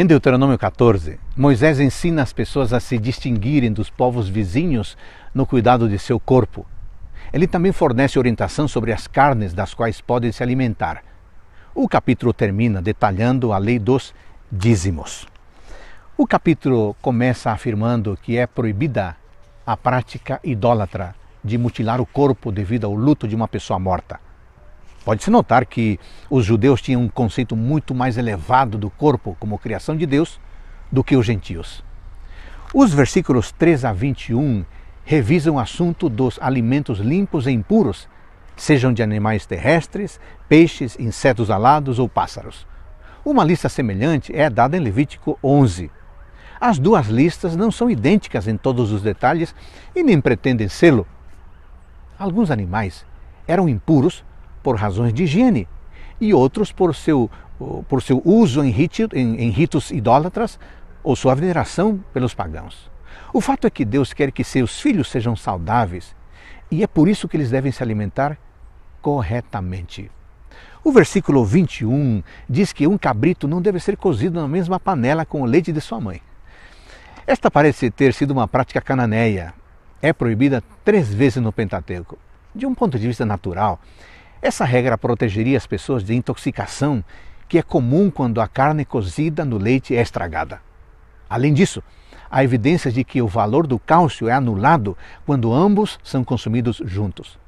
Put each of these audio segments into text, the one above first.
Em Deuteronômio 14, Moisés ensina as pessoas a se distinguirem dos povos vizinhos no cuidado de seu corpo. Ele também fornece orientação sobre as carnes das quais podem se alimentar. O capítulo termina detalhando a lei dos dízimos. O capítulo começa afirmando que é proibida a prática idólatra de mutilar o corpo devido ao luto de uma pessoa morta. Pode-se notar que os judeus tinham um conceito muito mais elevado do corpo como criação de Deus do que os gentios. Os versículos 3 a 21 revisam o assunto dos alimentos limpos e impuros, sejam de animais terrestres, peixes, insetos alados ou pássaros. Uma lista semelhante é dada em Levítico 11. As duas listas não são idênticas em todos os detalhes e nem pretendem sê-lo. Alguns animais eram impuros por razões de higiene e outros por seu, por seu uso em, ritos, em, em ritos idólatras ou sua veneração pelos pagãos. O fato é que Deus quer que seus filhos sejam saudáveis e é por isso que eles devem se alimentar corretamente. O versículo 21 diz que um cabrito não deve ser cozido na mesma panela com o leite de sua mãe. Esta parece ter sido uma prática cananeia. É proibida três vezes no Pentateuco. De um ponto de vista natural, essa regra protegeria as pessoas de intoxicação que é comum quando a carne cozida no leite é estragada. Além disso, há evidências de que o valor do cálcio é anulado quando ambos são consumidos juntos.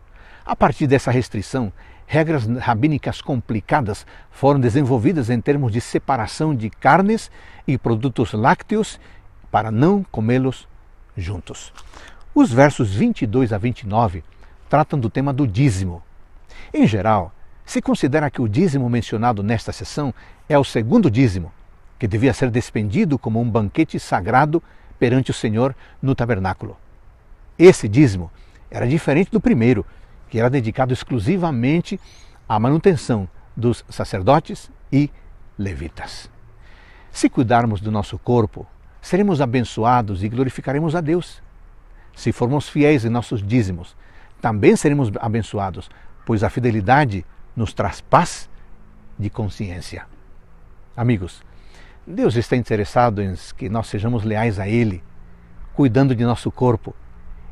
A partir dessa restrição, regras rabínicas complicadas foram desenvolvidas em termos de separação de carnes e produtos lácteos para não comê-los juntos. Os versos 22 a 29 tratam do tema do dízimo, em geral, se considera que o dízimo mencionado nesta sessão é o segundo dízimo, que devia ser despendido como um banquete sagrado perante o Senhor no tabernáculo. Esse dízimo era diferente do primeiro, que era dedicado exclusivamente à manutenção dos sacerdotes e levitas. Se cuidarmos do nosso corpo, seremos abençoados e glorificaremos a Deus. Se formos fiéis em nossos dízimos, também seremos abençoados, pois a fidelidade nos traz paz de consciência. Amigos, Deus está interessado em que nós sejamos leais a Ele, cuidando de nosso corpo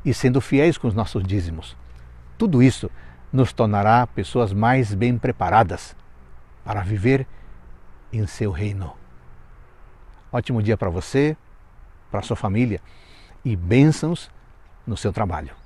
e sendo fiéis com os nossos dízimos. Tudo isso nos tornará pessoas mais bem preparadas para viver em seu reino. Ótimo dia para você, para sua família e bênçãos no seu trabalho.